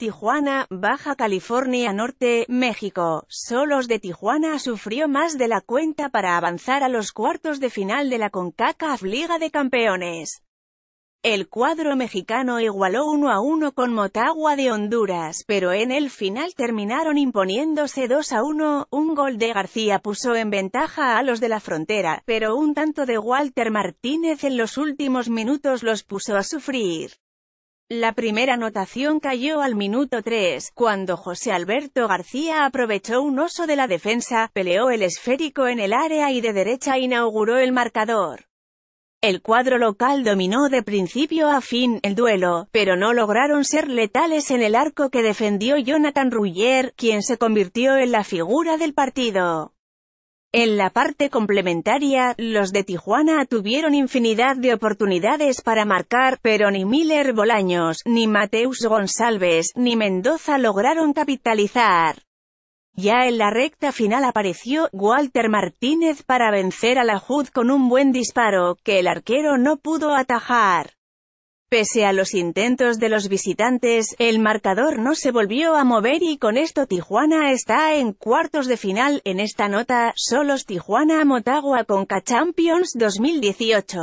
Tijuana, Baja California Norte, México. Solos de Tijuana sufrió más de la cuenta para avanzar a los cuartos de final de la CONCACAF Liga de Campeones. El cuadro mexicano igualó 1 a 1 con Motagua de Honduras, pero en el final terminaron imponiéndose 2 a 1, un gol de García puso en ventaja a los de la frontera, pero un tanto de Walter Martínez en los últimos minutos los puso a sufrir. La primera anotación cayó al minuto 3, cuando José Alberto García aprovechó un oso de la defensa, peleó el esférico en el área y de derecha inauguró el marcador. El cuadro local dominó de principio a fin el duelo, pero no lograron ser letales en el arco que defendió Jonathan Ruyer, quien se convirtió en la figura del partido. En la parte complementaria, los de Tijuana tuvieron infinidad de oportunidades para marcar, pero ni Miller Bolaños, ni Mateus González, ni Mendoza lograron capitalizar. Ya en la recta final apareció Walter Martínez para vencer a la Jud con un buen disparo, que el arquero no pudo atajar. Pese a los intentos de los visitantes, el marcador no se volvió a mover y con esto Tijuana está en cuartos de final. En esta nota, solos Tijuana Motagua con Champions 2018.